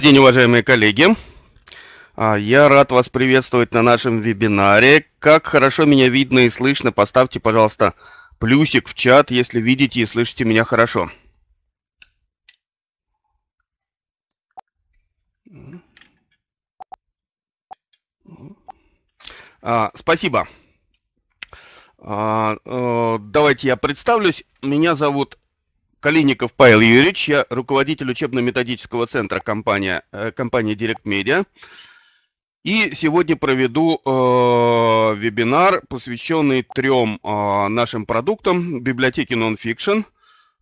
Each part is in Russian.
Добрый день, уважаемые коллеги. А, я рад вас приветствовать на нашем вебинаре. Как хорошо меня видно и слышно, поставьте, пожалуйста, плюсик в чат, если видите и слышите меня хорошо. А, спасибо. А, э, давайте я представлюсь. Меня зовут Калиников Павел Юрьевич, я руководитель учебно-методического центра компания, э, компании Direct Media. И сегодня проведу э, вебинар, посвященный трем э, нашим продуктам. Библиотеке Nonfiction,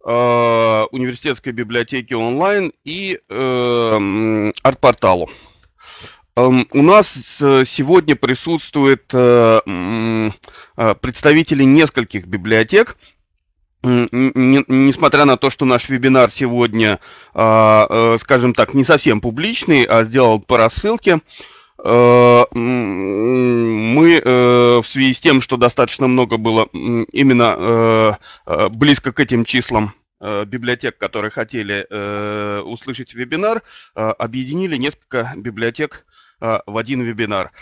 э, университетской библиотеке онлайн и э, арт-порталу. Эм, у нас э, сегодня присутствуют э, представители нескольких библиотек – несмотря на то, что наш вебинар сегодня, а, э, скажем так, не совсем публичный, а сделал по рассылке, э, мы э, в связи с тем, что достаточно много было именно близко к этим числам библиотек, которые хотели услышать вебинар, объединили несколько библиотек в один вебинар.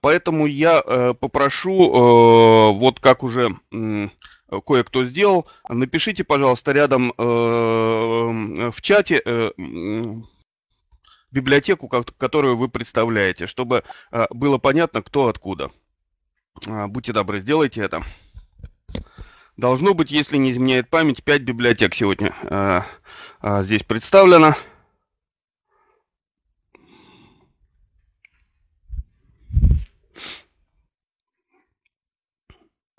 Поэтому я попрошу, вот как уже Э, кое-кто сделал. Напишите, пожалуйста, рядом э, эм, в чате э, библиотеку, которую вы представляете, чтобы было понятно, кто откуда. А, будьте добры, сделайте это. Должно быть, если не изменяет память, 5 библиотек сегодня здесь представлено.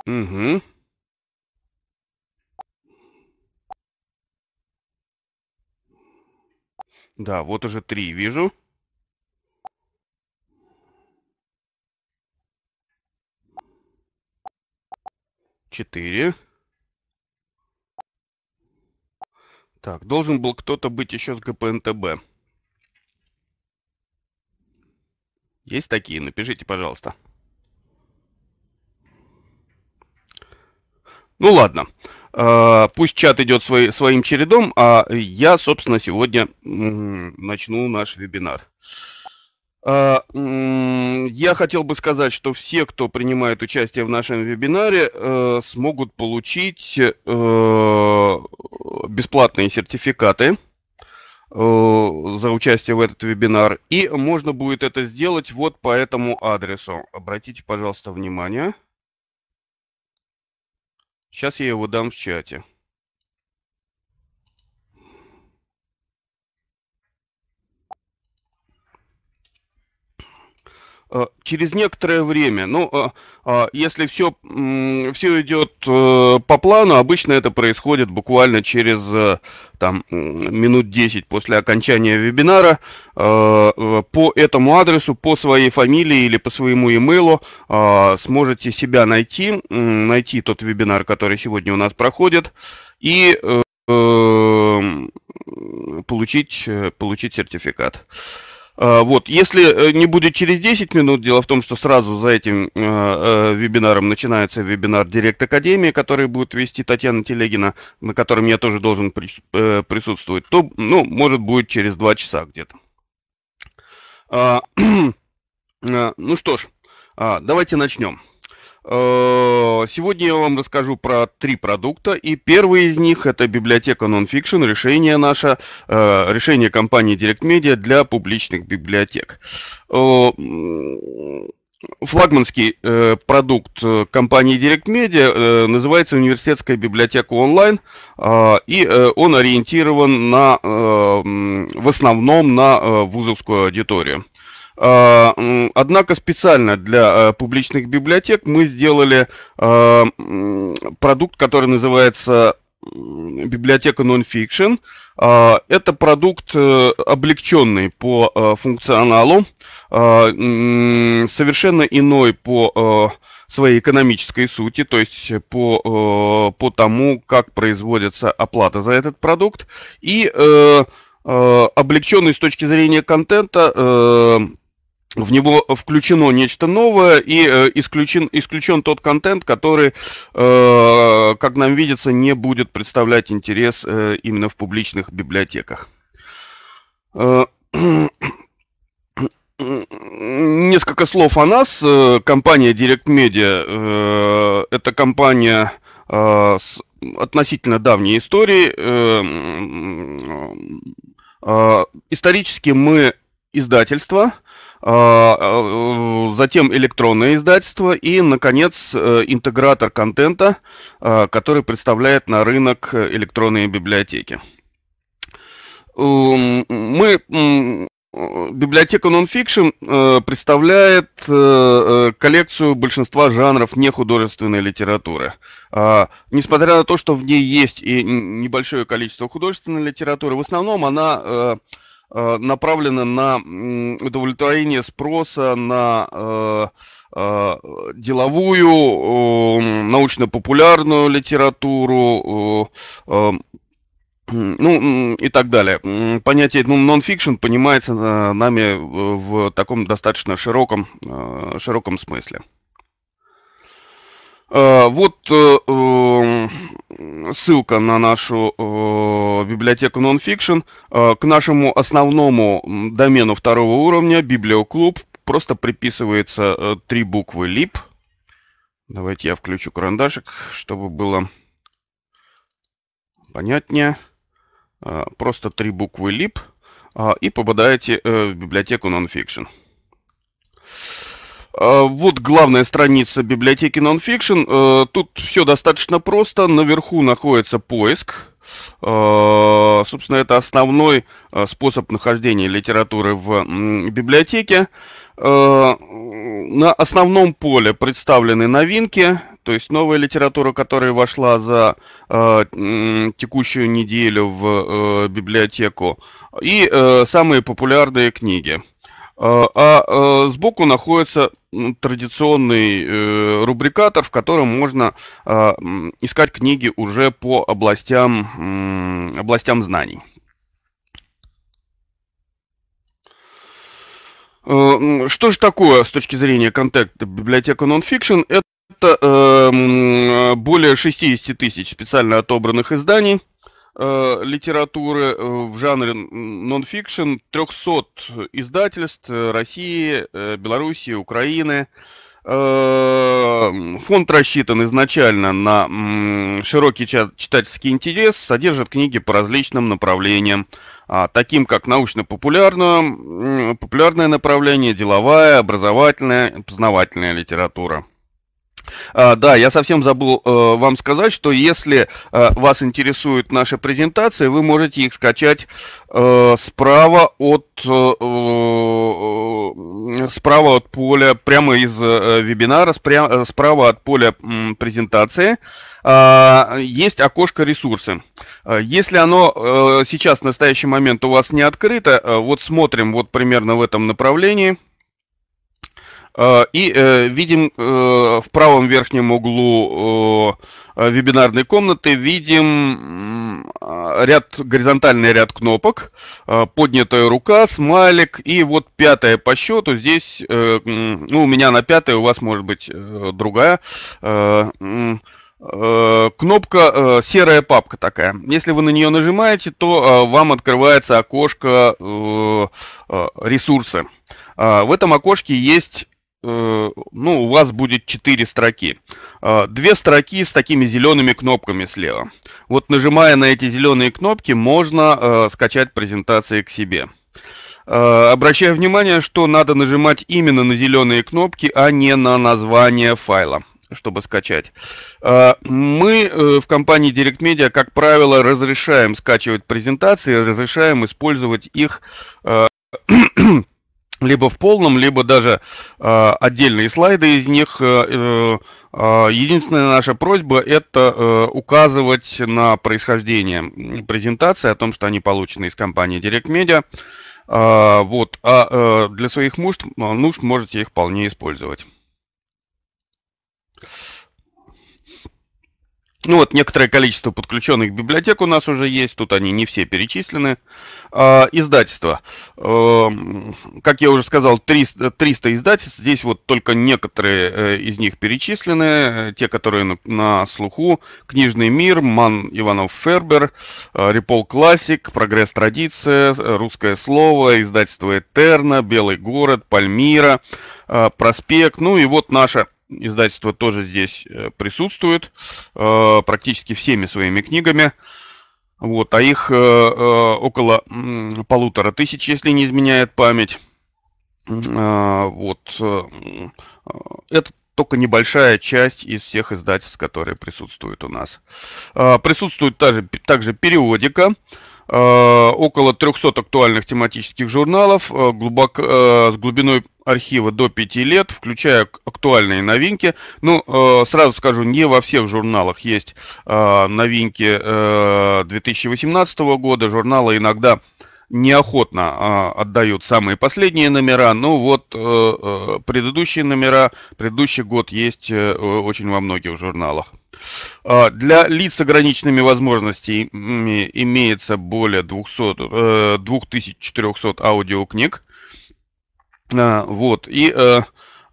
Угу. Да, вот уже три вижу. Четыре. Так, должен был кто-то быть еще с ГПНТБ. Есть такие? Напишите, пожалуйста. Ну ладно. А, пусть чат идет свой, своим чередом, а я, собственно, сегодня начну наш вебинар. А, я хотел бы сказать, что все, кто принимает участие в нашем вебинаре, э, смогут получить э, бесплатные сертификаты э, за участие в этот вебинар. И можно будет это сделать вот по этому адресу. Обратите, пожалуйста, внимание – Сейчас я его дам в чате. Э, через некоторое время, ну, э, э, если все, все идет по плану, обычно это происходит буквально через там, минут 10 после окончания вебинара, по этому адресу, по своей фамилии или по своему имейлу сможете себя найти, найти тот вебинар, который сегодня у нас проходит, и получить, получить сертификат. А, вот, если э, не будет через 10 минут, дело в том, что сразу за этим э, э, вебинаром начинается вебинар Директ Академии, который будет вести Татьяна Телегина, на котором я тоже должен при, э, присутствовать, то, ну, может, будет через 2 часа где-то. А, а, ну что ж, а, давайте начнем. Э, сегодня я вам расскажу про три продукта, и первый из них это библиотека Nonfiction, решение наше, э, решение компании Direct Media для публичных библиотек. Э, флагманский э, продукт компании Direct Media э, называется «Университетская библиотека онлайн», э, и э, он ориентирован на, э, в основном на э, вузовскую аудиторию. А, однако специально для э, публичных библиотек мы сделали а, продукт, который называется библиотека Nonfiction. А, это продукт э, облегченный по э, функционалу, совершенно иной по своей экономической сути, то есть по, по тому, как производится оплата за этот продукт, и облегченный с точки зрения контента в него включено нечто новое и э, исключен, исключен тот контент, который, э, как нам видится, не будет представлять интерес э, именно в публичных библиотеках. Э, несколько слов о нас. Э, компания Direct Media э, – это компания э, с относительно давней историей. Э, э, исторически мы издательство – Э, э, затем электронное издательство и, наконец, э, интегратор контента, который представляет на рынок электронные библиотеки. Эм, мы Библиотека Nonfiction э, представляет коллекцию большинства жанров нехудожественной литературы. А, несмотря на то, что в ней есть и небольшое количество художественной литературы, в основном она Э, направлены на удовлетворение спроса на э, э, деловую, научно-популярную литературу, ну и так далее. Понятие ну, нон-фикшн понимается нами в таком достаточно широком, широком смысле. Э, вот э, эм, ссылка на нашу э, библиотеку Nonfiction к нашему основному домену второго уровня библиоклуб просто приписывается три буквы lib. Давайте я включу карандашик, чтобы было понятнее. Просто три буквы lib и попадаете в библиотеку Nonfiction. А, вот главная страница библиотеки Nonfiction. А, тут все достаточно просто. Наверху находится поиск. А, собственно, это основной способ нахождения литературы в библиотеке. На основном поле представлены новинки, то есть новая литература, которая вошла за текущую неделю в э, библиотеку, и э, самые популярные книги. А э, сбоку находится традиционный э, рубрикатор, в котором можно э, искать книги уже по областям, э, областям знаний. Э, что же такое с точки зрения контекста библиотека Nonfiction? Это э, более 60 тысяч специально отобранных изданий, Э, литературы э, в жанре нонфикшн 300 издательств э, России, Белоруссии, Украины. Э, фонд рассчитан изначально на широкий читательский интерес, содержит книги по различным направлениям, а, таким как научно-популярное популярное направление, деловая, образовательная, познавательная литература. А, да, я совсем забыл э, вам сказать, что если э, вас интересует наша презентация, вы можете их скачать э, справа от справа от поля, прямо из вебинара, справа от поля презентации а, есть окошко ресурсы. А, если оно сейчас в настоящий момент у вас не открыто, вот смотрим вот примерно в этом направлении – Э, и э, видим э, в правом верхнем углу вебинарной комнаты, видим ряд, горизонтальный ряд кнопок, поднятая рука, смайлик, и вот пятая по счету здесь, ну, у меня на пятой, у вас может быть другая кнопка серая папка такая. Если вы на нее нажимаете, то вам открывается окошко ресурсы. А, в этом окошке есть Э, ну, у вас будет 4 строки. Э, две строки с такими зелеными кнопками слева. Вот нажимая на эти зеленые кнопки, можно э, скачать презентации к себе. Обращаю внимание, что надо нажимать именно на зеленые кнопки, а не на название файла чтобы скачать. Мы в компании Direct Media, как правило, разрешаем скачивать презентации, разрешаем использовать их либо в полном, либо даже э, отдельные слайды из них. Э, э, а. единственная наша просьба это э, указывать на происхождение презентации, о том, что они получены из компании Direct Media. Э, вот, а э, для своих нужд, нужд можете их вполне использовать. Ну вот некоторое количество подключенных библиотек у нас уже есть, тут они не все перечислены. А, издательства. Э, как я уже сказал, 300, издательств, здесь вот только некоторые э, из них перечислены, э, те, которые на, на слуху. «Книжный мир», «Ман Иванов Фербер», «Репол Классик», «Прогресс Традиция», «Русское слово», издательство «Этерна», «Белый город», «Пальмира», «Проспект», ну и вот наша издательство тоже здесь э, присутствует э, практически всеми своими книгами. Вот, а их э, около полутора тысяч, если не изменяет память. Вот. Это только небольшая часть из всех издательств, которые присутствуют у нас. Присутствует также, также периодика. Э, около 300 актуальных тематических журналов э, глубоко, э, с глубиной архива до 5 лет, включая актуальные новинки. Ну, сразу скажу, не во всех журналах есть новинки 2018 года. Журналы иногда неохотно отдают самые последние номера, но ну вот предыдущие номера, предыдущий год есть очень во многих журналах. А, для лиц с ограниченными возможностями имеется более 200, 2400 э, аудиокниг. А, вот. И э,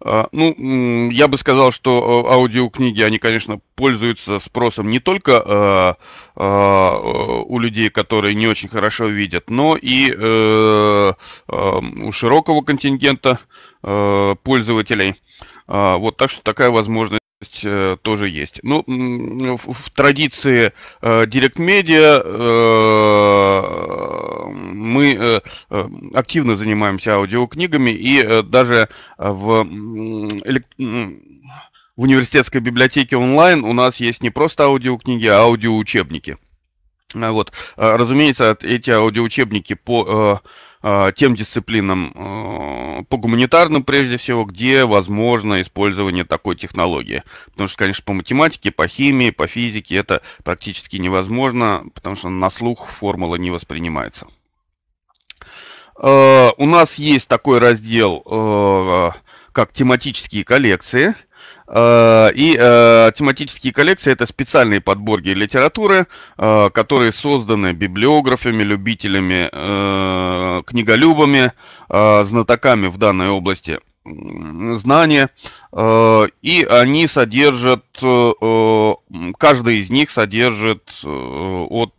а, ну, я бы сказал, что э, аудиокниги, они, конечно, пользуются спросом не только у людей, которые не очень хорошо видят, но и у широкого контингента пользователей. Вот так что такая возможность. Э, тоже есть. Ну, в, в традиции э, Direct Media э, мы э, активно занимаемся аудиокнигами и даже в в университетской библиотеке онлайн у нас есть не просто аудиокниги, а аудиоучебники. Вот, разумеется, эти аудиоучебники по Э, тем дисциплинам э, по гуманитарным прежде всего, где возможно использование такой технологии. Потому что, конечно, по математике, по химии, по физике это практически невозможно, потому что на слух формула не воспринимается. Э, у нас есть такой раздел, как тематические коллекции – Э, и э, тематические коллекции это специальные подборки литературы, э, которые созданы библиографами, любителями, книголюбами, знатоками в данной области знания. И они содержат, каждый из них содержит от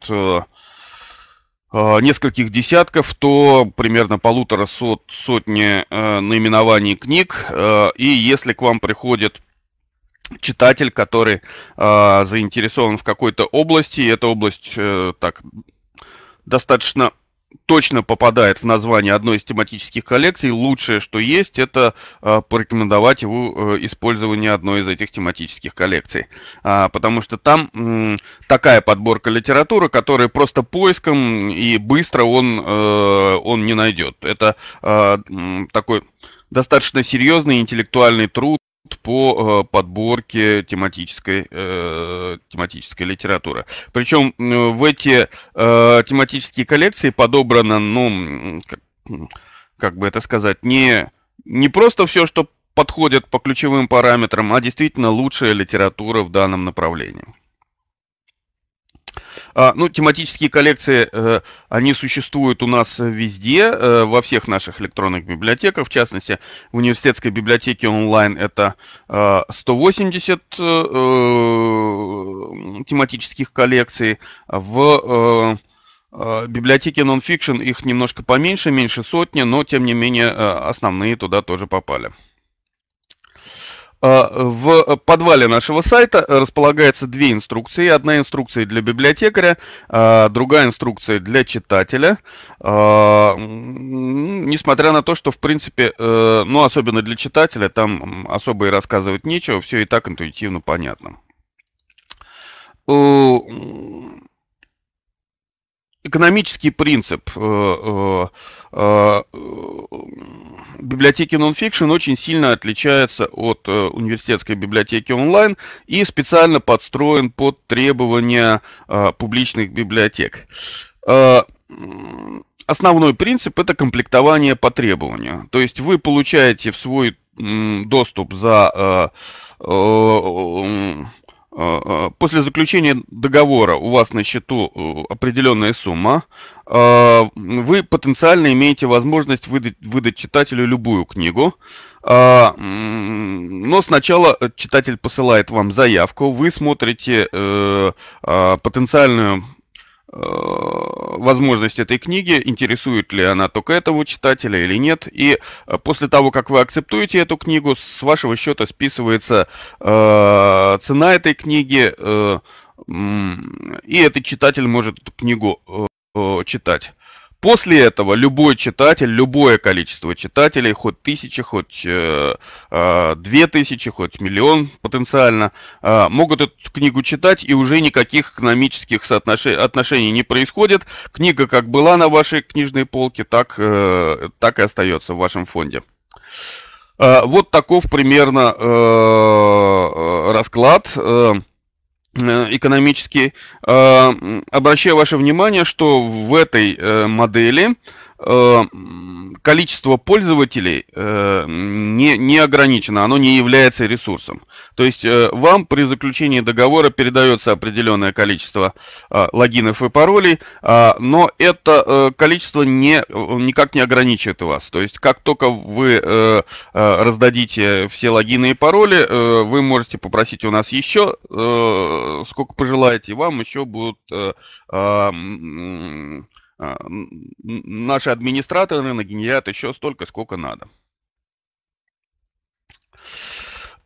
нескольких десятков, то примерно полутора сот, сотни э, наименований книг. Э, и если к вам приходит читатель, который э, заинтересован в какой-то области, и эта область э, так достаточно точно попадает в название одной из тематических коллекций, лучшее, что есть, это э, порекомендовать его э, использование одной из этих тематических коллекций. А, потому что там э, такая подборка литературы, которая просто поиском и быстро он, э, он не найдет. Это э, такой достаточно серьезный интеллектуальный труд по э, подборке тематической, э, тематической литературы. Причем в эти э, тематические коллекции подобрано, ну, как, как бы это сказать, не, не просто все, что подходит по ключевым параметрам, а действительно лучшая литература в данном направлении. А, ну, тематические коллекции, э, они существуют у нас везде, э, во всех наших электронных библиотеках. В частности, в университетской библиотеке онлайн это 180 э, тематических коллекций. В библиотеке нонфикшн их немножко поменьше, меньше сотни, но тем не менее основные туда тоже попали. А, в подвале нашего сайта располагается две инструкции. Одна инструкция для библиотекаря, а, другая инструкция для читателя. А, несмотря на то, что, в принципе, э, ну, особенно для читателя, там особо и рассказывать нечего, все и так интуитивно понятно экономический принцип э, э, э, библиотеки нонфикшн очень сильно отличается от университетской библиотеки онлайн и специально подстроен под требования публичных библиотек. Основной принцип это комплектование по требованию. То есть вы получаете в свой доступ за После заключения договора у вас на счету э, определенная сумма. Э, вы потенциально имеете возможность выдать, выдать читателю любую книгу. Э, но сначала читатель посылает вам заявку, вы смотрите потенциальную Э, возможность этой книги, интересует ли она только этого читателя или нет. И э, после того, как вы акцептуете эту книгу, с вашего счета списывается э, цена этой книги, э, и этот читатель может эту книгу э, э читать. После этого любой читатель, любое количество читателей, хоть тысячи, хоть э, э, две тысячи, хоть миллион потенциально, э, могут эту книгу читать, и уже никаких экономических соотношений, отношений не происходит. Книга как была на вашей книжной полке, так, э, так и остается в вашем фонде. Э, вот таков примерно э, э расклад. Э, Э, экономический, э, обращаю ваше внимание, что в этой э, модели Эм, количество пользователей э, не, не ограничено, оно не является ресурсом. То есть э, вам при заключении договора передается определенное количество э, логинов и паролей, но это количество не, никак не ограничивает вас. То есть как только вы раздадите все логины и пароли, вы можете попросить у нас еще сколько пожелаете, вам еще будут а, наши администраторы нагенерят еще столько, сколько надо.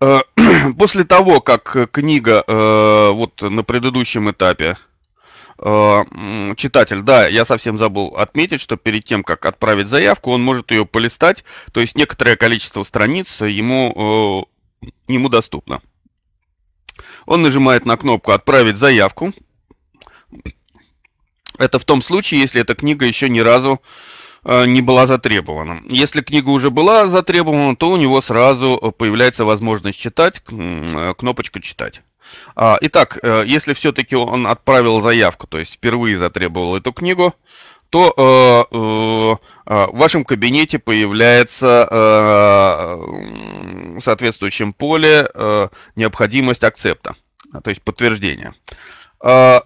Э, после того, как книга э, вот на предыдущем этапе э, читатель, да, я совсем забыл отметить, что перед тем, как отправить заявку, он может ее полистать, то есть некоторое количество страниц ему, ему доступно. Он нажимает на кнопку «Отправить заявку», это в том случае, если эта книга еще ни разу э, не была затребована. Если книга уже была затребована, то у него сразу э, появляется возможность читать, э, кнопочка «Читать». А, итак, если все-таки он отправил заявку, то есть впервые затребовал эту книгу, то в вашем кабинете появляется э, в соответствующем поле необходимость акцепта, а, то есть подтверждения. А,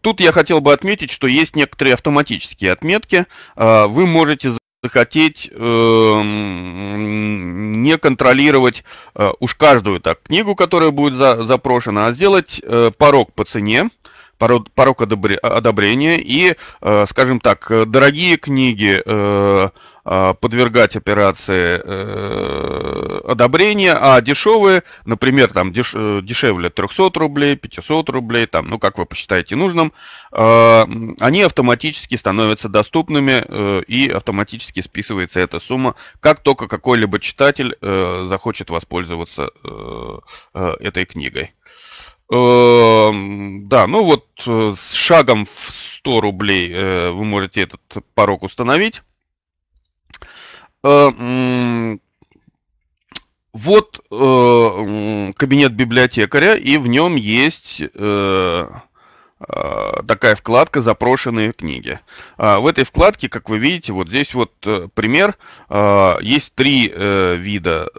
тут я хотел бы отметить, что есть некоторые автоматические отметки. А, вы можете захотеть эм, не контролировать э, уж каждую так книгу, которая будет запрошена, а сделать э, порог по цене, порог, порог одобрения и, э, скажем так, дорогие книги а, подвергать операции э, одобрения, а дешевые, например, там деш, э, дешевле 300 рублей, 500 рублей, там, ну как вы посчитаете нужным, а, они автоматически становятся доступными э, и автоматически списывается эта сумма, как только какой-либо читатель э, захочет воспользоваться этой книгой. да, ну вот с шагом в 100 рублей вы можете этот порог установить. Э, вот э, кабинет библиотекаря, и в нем есть э, такая вкладка «Запрошенные книги». А в этой вкладке, как вы видите, вот здесь вот пример. А, есть три вида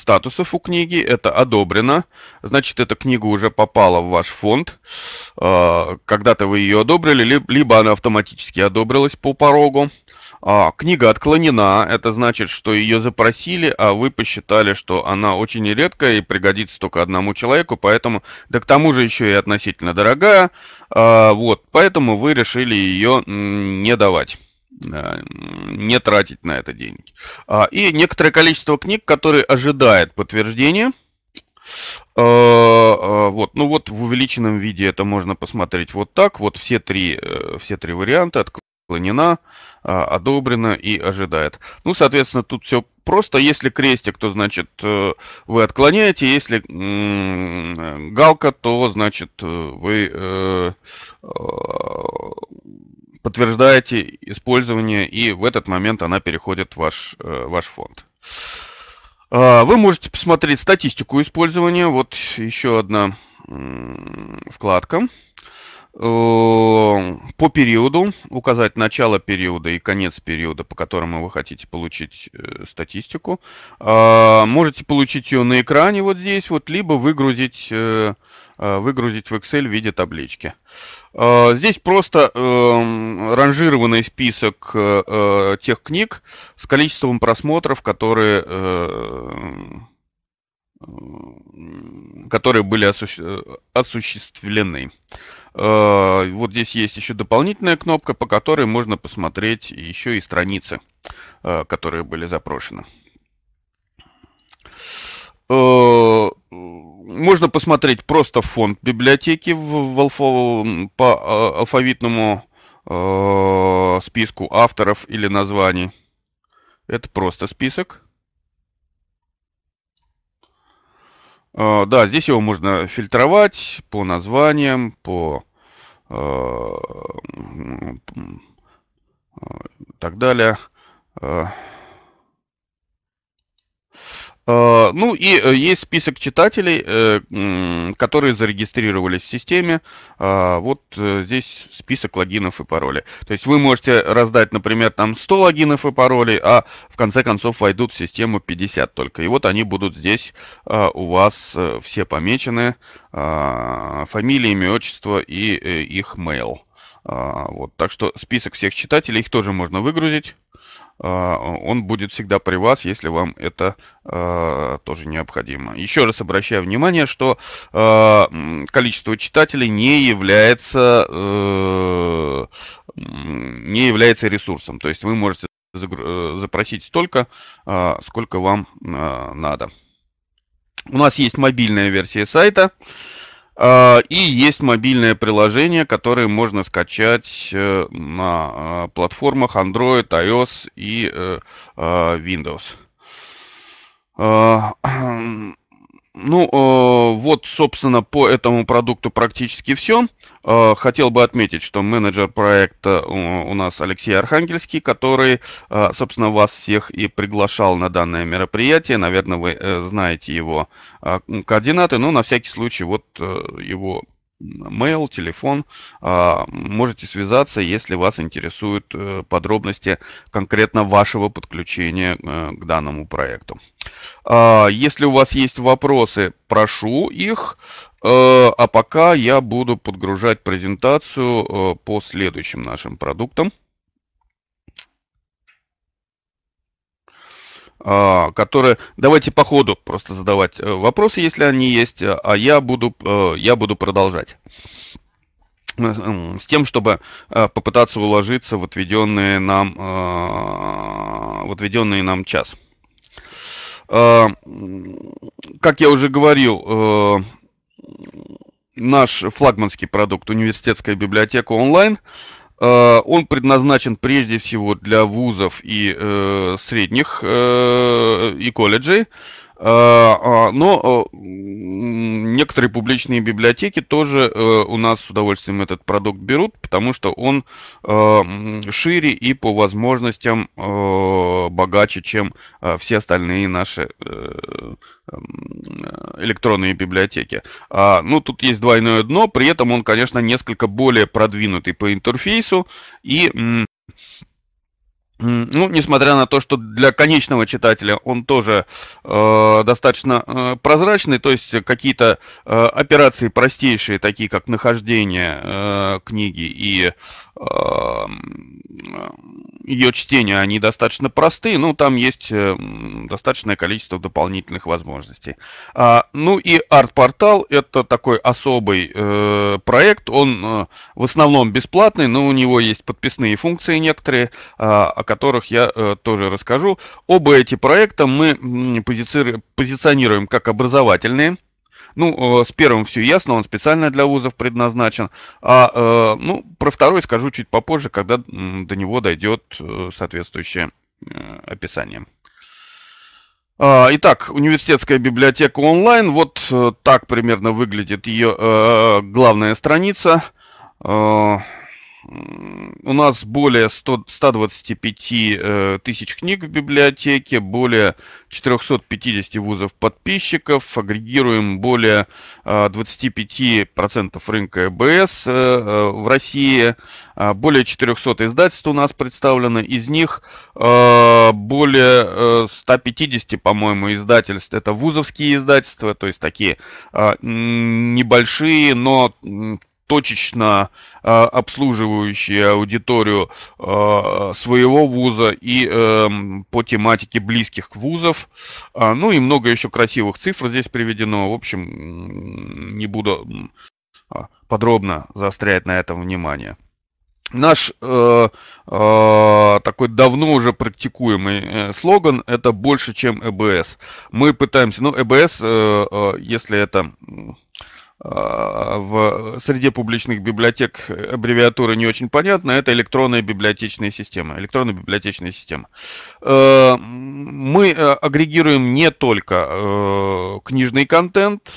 статусов у книги. Это «Одобрено». Значит, эта книга уже попала в ваш фонд. А, когда-то вы ее одобрили, либо она автоматически одобрилась по порогу. А, книга отклонена, это значит, что ее запросили, а вы посчитали, что она очень редкая и пригодится только одному человеку, поэтому, да к тому же еще и относительно дорогая, а, вот, поэтому вы решили ее не давать э, не тратить на это деньги. А, и некоторое количество книг, которые ожидает подтверждения, а, а, вот, ну вот в увеличенном виде это можно посмотреть вот так. Вот все три, э, все три варианта отклонена, а, одобрена и ожидает. Ну, соответственно, тут все просто. Если крестик, то значит э, вы отклоняете, если галка, то значит э, вы э, подтверждаете использование, и в этот момент она переходит в ваш, ваш фонд. А, вы можете посмотреть статистику использования. Вот еще одна вкладка. Эм, по периоду указать начало периода и конец периода, по которому вы хотите получить э, статистику. А, можете получить ее на экране вот здесь, вот, либо выгрузить, э, э, выгрузить в Excel в виде таблички. А, здесь просто эм, ранжированный список тех книг с количеством просмотров, которые которые были осуществлены. Э, вот здесь есть еще дополнительная кнопка, по которой можно посмотреть еще и страницы, э, которые были запрошены. Э, можно посмотреть просто фонд библиотеки в алфо, по а, алфавитному списку авторов или названий. Это просто список. А, да, здесь его можно фильтровать по названиям, по а, а, так далее. Э, ну и э, есть список читателей, э, которые зарегистрировались в системе. Вот здесь список логинов и паролей. То есть вы можете раздать, например, там 100 логинов и паролей, а в конце концов войдут в систему 50 только. И вот они будут здесь у вас все помечены фамилия, имя, отчество и их mail. Вот, так что список всех читателей, их тоже можно выгрузить. А, он будет всегда при вас, если вам это а, тоже необходимо. Еще раз обращаю внимание, что а, количество читателей не является, э, не является ресурсом. То есть вы можете э, запросить столько, сколько вам надо. У нас есть мобильная версия сайта. Э, а, и есть мобильное приложение, которое можно скачать э, на а, платформах Android, iOS и э, а, Windows. Ну, э, вот, собственно, по этому продукту практически все. Э, хотел бы отметить, что менеджер проекта у, у нас Алексей Архангельский, который, э, собственно, вас всех и приглашал на данное мероприятие. Наверное, вы э, знаете его э, координаты, но ну, на всякий случай вот э, его mail, телефон, э, можете связаться, если вас интересуют э, подробности конкретно вашего подключения э, к данному проекту. А, если у вас есть вопросы, прошу их. Э, а пока я буду подгружать презентацию э, по следующим нашим продуктам. А, которые... Давайте по ходу просто задавать э, вопросы, если они есть, а я буду, я буду продолжать с тем, чтобы попытаться уложиться в отведенные нам, в отведенные нам час. Э, как я уже говорил, э, наш флагманский продукт, университетская библиотека онлайн, э, он предназначен прежде всего для вузов и средних и колледжей, Э, а, но э, некоторые публичные библиотеки тоже э, у нас с удовольствием этот продукт берут, потому что он шире и по возможностям богаче, чем все остальные наши электронные библиотеки. А, ну, тут есть двойное дно, при этом он, конечно, несколько более продвинутый по интерфейсу и ну, несмотря на то, что для конечного читателя он тоже э, достаточно э, прозрачный, то есть какие-то э, операции простейшие, такие как нахождение э, книги и э, ее чтение, они достаточно простые, но ну, там есть э, достаточное количество дополнительных возможностей. А, ну и арт-портал – это такой особый э, проект, он э, в основном бесплатный, но у него есть подписные функции некоторые, э, которых я э, тоже расскажу. Оба эти проекта мы позици... позиционируем как образовательные. Ну, э, с первым все ясно, он специально для вузов предназначен. А, э, ну, про второй скажу чуть попозже, когда до него дойдет э, соответствующее э, описание. А, итак, университетская библиотека онлайн. Вот э, так примерно выглядит ее главная страница у нас более 100, 125 э, тысяч книг в библиотеке, более 450 вузов подписчиков, агрегируем более э, 25% рынка ЭБС э, э в России, а более 400 издательств у нас представлено, из них э, более 150, э, по-моему, издательств, это вузовские издательства, то есть такие а, небольшие, но точечно э, обслуживающие аудиторию э, своего вуза и э, по тематике близких вузов. А, ну и много еще красивых цифр здесь приведено. В общем, не буду а, подробно заострять на этом внимание. Наш э, э, такой давно уже практикуемый э, слоган это больше, чем ЭБС. Мы пытаемся, ну, ЭБС, э, э, если это а, в среде публичных библиотек аббревиатура не очень понятна, это электронная библиотечная система. Электронная библиотечная система. Э, мы э, агрегируем не только э, книжный контент,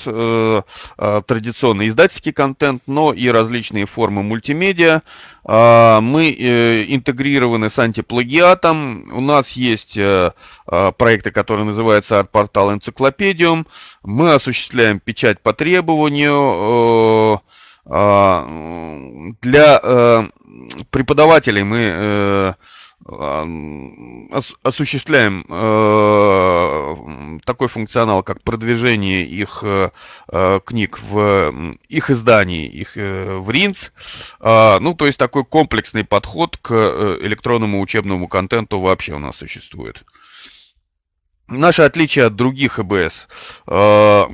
традиционный издательский контент, но и различные формы мультимедиа, а, мы э, интегрированы с антиплагиатом. У нас есть э, а, проекты, которые называются арт-портал Энциклопедиум. Мы осуществляем печать по требованию. Э, а, для преподавателей мы осуществляем э, такой функционал, как продвижение их э, э, книг в их издании, их в РИНЦ. А, ну, то есть такой комплексный подход к электронному учебному контенту вообще у нас существует. Наше отличие от других ЭБС. Э,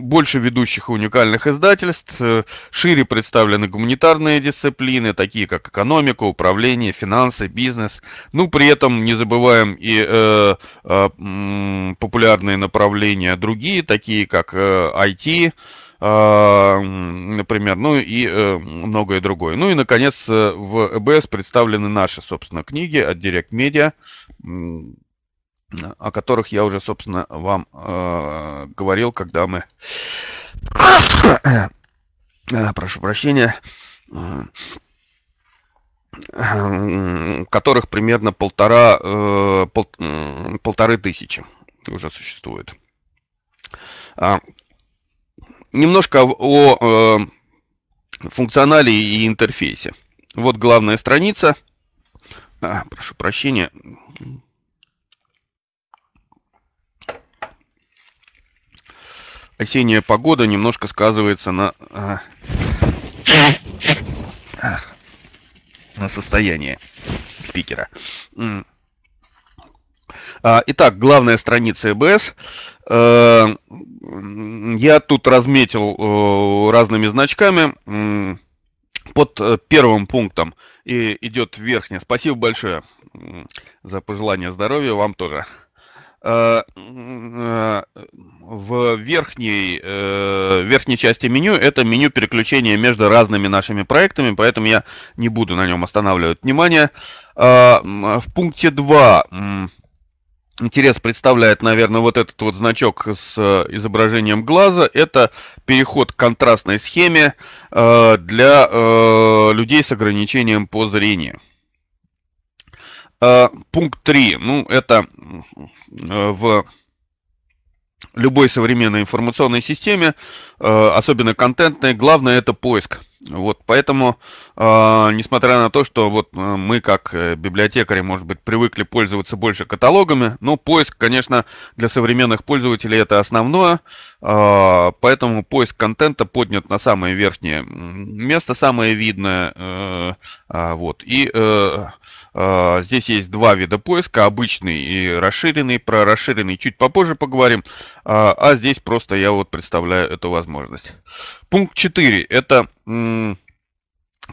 больше ведущих и уникальных издательств, э, шире представлены гуманитарные дисциплины, такие как экономика, управление, финансы, бизнес. Ну, при этом не забываем и э, популярные направления другие, такие как IT, например, ну и многое другое. Ну и, наконец, в ЭБС представлены наши, собственно, книги от Direct Media Э, о которых я уже, собственно, вам э, говорил, когда мы... Э, прошу прощения э, которых примерно полтора, э, пол, э, полторы тысячи уже существует. А, немножко о э, функционале и интерфейсе. Вот главная страница. А, прошу прощения. Осенняя погода немножко сказывается на, а, на состояние спикера. А, итак, главная страница ЭБС. Э, я тут разметил э, разными значками. Под э, первым пунктом идет верхняя. Спасибо большое за пожелание здоровья. Вам тоже в верхней, э, верхней части меню это меню переключения между разными нашими проектами, поэтому я не буду на нем останавливать внимание. А, в пункте 2 интерес представляет, наверное, вот этот вот значок с э, изображением глаза. Это переход к контрастной схеме э, для э, людей с ограничением по зрению. Э, пункт 3. Ну, это э, в любой современной информационной системе, э, особенно контентной, главное это поиск. Вот, поэтому, несмотря на то, что вот мы как библиотекари, может быть, привыкли пользоваться больше каталогами, но ну, поиск, конечно, для современных пользователей это основное, поэтому поиск контента поднят на самое верхнее место, самое видное, а, вот, и а, здесь есть два вида поиска, обычный и расширенный. Про расширенный чуть попозже поговорим, а, а здесь просто я вот представляю эту возможность. Пункт 4 – это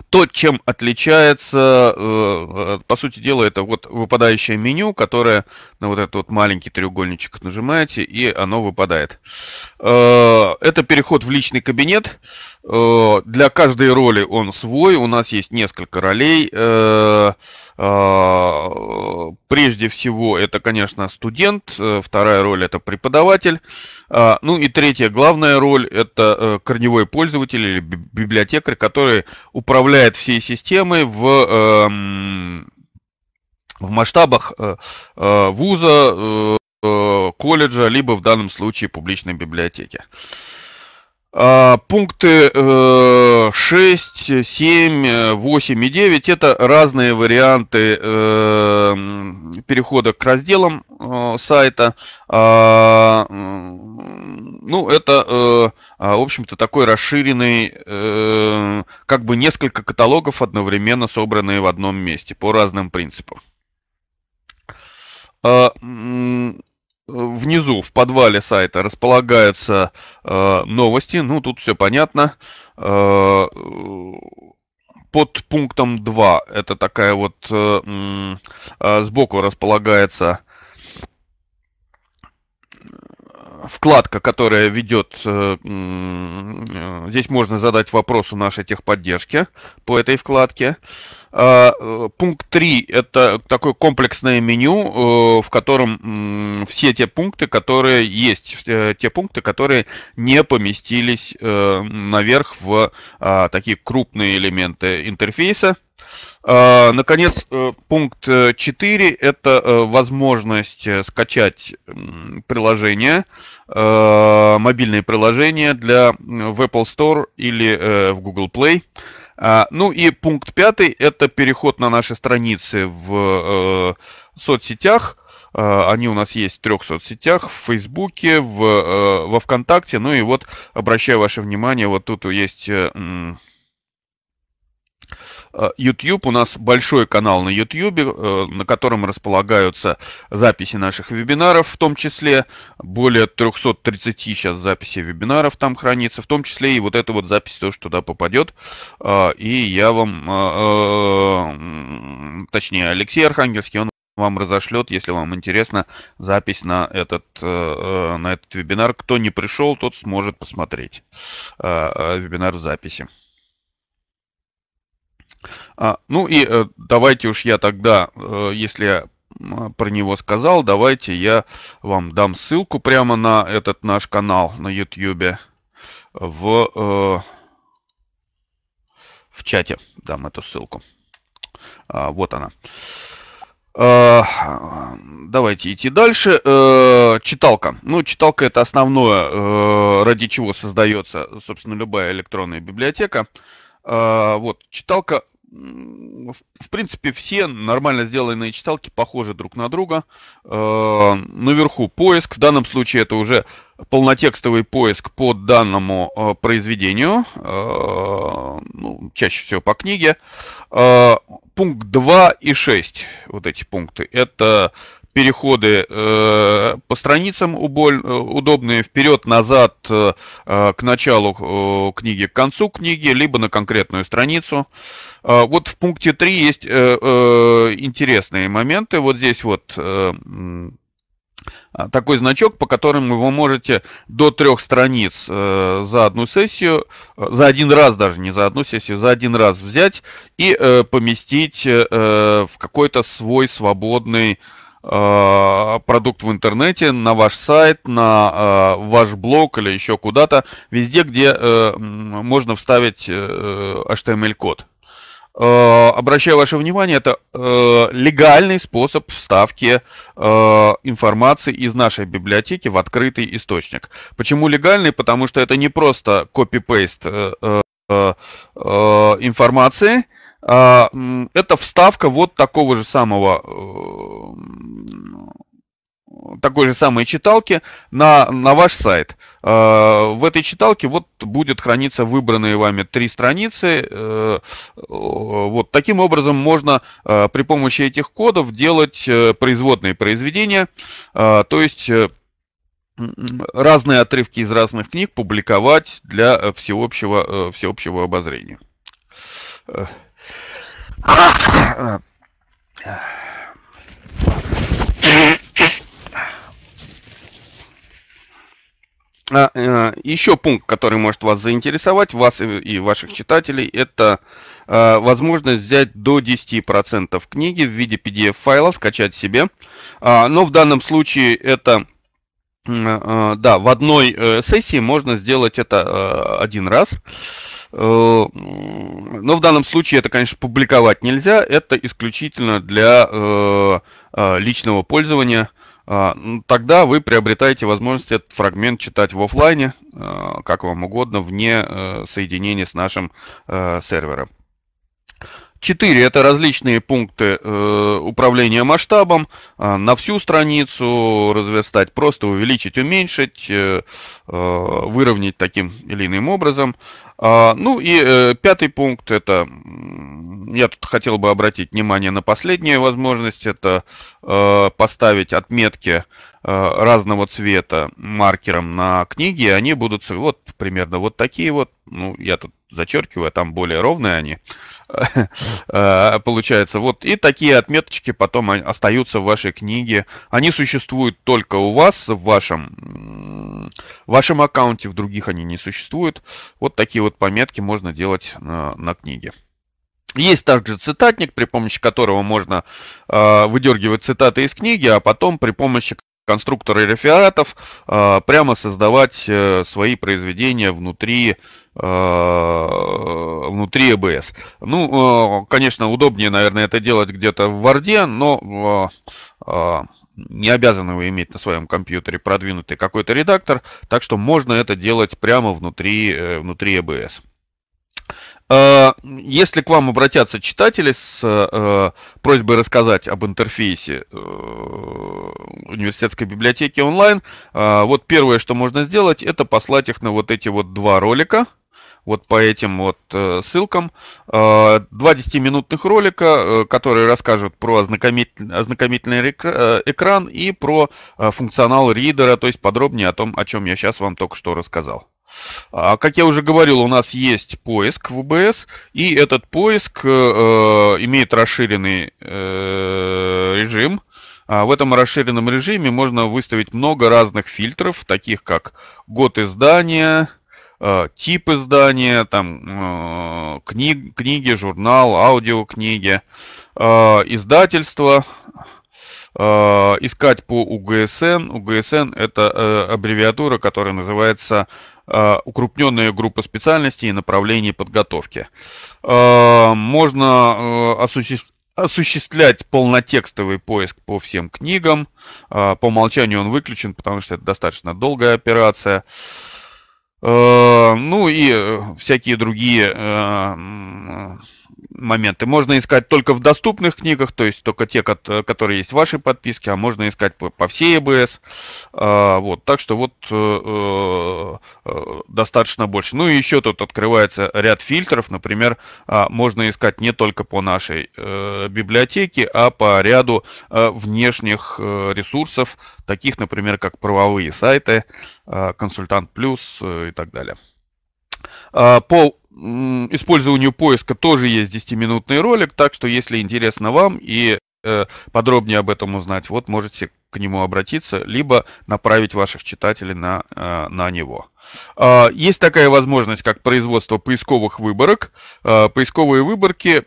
то, чем отличается, э, э, по сути дела, это вот выпадающее меню, которое на вот этот вот маленький треугольничек нажимаете, и оно выпадает. Э, это переход в личный кабинет. Для каждой роли он свой. У нас есть несколько ролей а, прежде всего, это, конечно, студент, э, вторая роль это преподаватель, а, ну и третья главная роль это э, корневой пользователь или библиотекарь, который управляет всей системой в, эм, в масштабах э, вуза, колледжа, либо в данном случае публичной библиотеки. А, пункты э, 6, 7, 8 и 9 это разные варианты э, перехода к разделам э, сайта. А, ну, это, э, а, в общем-то, такой расширенный, как бы несколько каталогов одновременно собранные в одном месте по разным принципам внизу в подвале сайта располагаются э, новости. Ну, тут все понятно. Э, под пунктом 2 это такая вот э, э, сбоку располагается вкладка, которая ведет, э, э, здесь можно задать вопрос у нашей техподдержки по этой вкладке. А, э, пункт 3 – это такое комплексное меню, в котором все те пункты, которые есть, те пункты, которые не поместились наверх в а, такие крупные элементы интерфейса – а, наконец, э, пункт 4 э, – это э, возможность скачать приложение, мобильное приложение для в Apple Store или в Google Play. А, ну и пункт 5 – это переход на наши страницы в соцсетях. А, они у нас есть в трех соцсетях, в Фейсбуке, в, во Вконтакте. Ну и вот, обращаю ваше внимание, вот тут есть Э, YouTube, у нас большой канал на YouTube, э, на котором располагаются записи наших вебинаров, в том числе более 330 сейчас записей вебинаров там хранится, в том числе и вот эта вот запись тоже туда попадет. Э, и я вам, точнее, Алексей Архангельский, он вам разошлет, если вам интересно, запись на этот, на этот вебинар. Кто не пришел, тот сможет посмотреть вебинар в записи. А, ну и э, давайте уж я тогда, э, если я про него сказал, давайте я вам дам ссылку прямо на этот наш канал на YouTube в, э, в чате. Дам эту ссылку. А, вот она. А, давайте идти дальше. Э, читалка. Ну, читалка это основное, э, ради чего создается, собственно, любая электронная библиотека. А, вот, читалка, в принципе, все нормально сделанные читалки похожи друг на друга. А, наверху поиск, в данном случае это уже полнотекстовый поиск по данному а, произведению, ну, чаще всего по книге. Пункт 2 и 6, вот эти пункты, это переходы э, по страницам уболь, э, удобные, вперед-назад э, к началу э, книги, к концу книги, либо на конкретную страницу. Э, вот в пункте 3 есть э, э, интересные моменты. Вот здесь вот... Э, такой значок, по которому вы можете до трех страниц э, за одну сессию, э, за один раз даже, не за одну сессию, за один раз взять и э, поместить э, э в какой-то свой свободный Э, продукт в интернете, на ваш сайт, на э, ваш блог или еще куда-то, везде, где э, можно вставить HTML-код. Эм обращаю ваше внимание, это легальный способ вставки информации из нашей библиотеки в открытый источник. Почему легальный? Потому что это не просто копипейст информации, а, это вставка вот такого же самого э, такой же самой читалки на, на ваш сайт. А, в этой читалке вот будет храниться выбранные вами три страницы. Э, вот таким образом можно э, при помощи этих кодов делать производные произведения, а, то есть разные отрывки из разных книг публиковать для всеобщего, всеобщего обозрения. А, э, еще пункт, который может вас заинтересовать, вас и ваших читателей, это а, возможность взять до 10% книги в виде PDF-файла, скачать себе. А, но в данном случае это э, э, да, в одной сессии можно сделать это один раз. Э, но в данном случае это, конечно, публиковать нельзя. Это исключительно для э, э, личного пользования. А, тогда вы приобретаете возможность этот фрагмент читать в офлайне, как вам угодно, вне соединения с нашим сервером. Четыре – это различные пункты э, управления масштабом. Э, на всю страницу разверстать, просто увеличить, уменьшить, э, выровнять таким или иным образом. А, ну и пятый пункт – это, я тут хотел бы обратить внимание на последнюю возможность, это поставить отметки разного цвета маркером на книге, они будут вот примерно вот такие вот, ну я тут зачеркиваю, там более ровные они, Э, получается. Вот, и такие отметочки потом остаются в вашей книге. Они существуют только у вас, в вашем, в вашем аккаунте, в других они не существуют. Вот такие вот пометки можно делать на, на книге. Есть также цитатник, при помощи которого можно э, выдергивать цитаты из книги, а потом при помощи конструктора рефератов э, прямо создавать э, свои произведения внутри Э, внутри EBS. Ну, э, конечно, удобнее, наверное, это делать где-то в Варде, но э, не обязаны вы иметь на своем компьютере продвинутый какой-то редактор, так что можно это делать прямо внутри, внутри EBS. Если к вам обратятся читатели с просьбой рассказать об интерфейсе университетской библиотеки онлайн, вот первое, что можно сделать, это послать их на вот эти вот два ролика – вот по этим вот э, ссылкам. Э, два 10-минутных ролика, э, которые расскажут про ознакомительный, ознакомительный экран и про функционал ридера, то есть подробнее о том, о чем я сейчас вам только что рассказал. А, как я уже говорил, у нас есть поиск в УБС, и этот поиск имеет расширенный режим. А, в этом расширенном режиме можно выставить много разных фильтров, таких как год издания, Э, типы издания, там э, книг, книги, журнал, аудиокниги, э, издательство, искать по УГСН. УГСН – это аббревиатура, которая называется укрупненная группа специальностей и направлений подготовки. Можно осуществлять полнотекстовый поиск по всем книгам. По умолчанию он выключен, потому что это достаточно долгая операция. Э, ну и э, всякие другие э, моменты. Можно искать только в доступных книгах, то есть только те, которые есть в вашей подписке, а можно искать по, всей ЭБС. А, вот, так что вот э, э, э, достаточно больше. Ну и еще тут открывается ряд фильтров. Например, а, можно искать не только по нашей библиотеке, а по ряду внешних ресурсов, таких, например, как правовые сайты, а, Консультант Плюс и так далее. По использованию поиска тоже есть 10-минутный ролик, так что если интересно вам и э, подробнее об этом узнать, вот можете к нему обратиться, либо направить ваших читателей на, э, на него. А, есть такая возможность, как производство поисковых выборок. А, поисковые выборки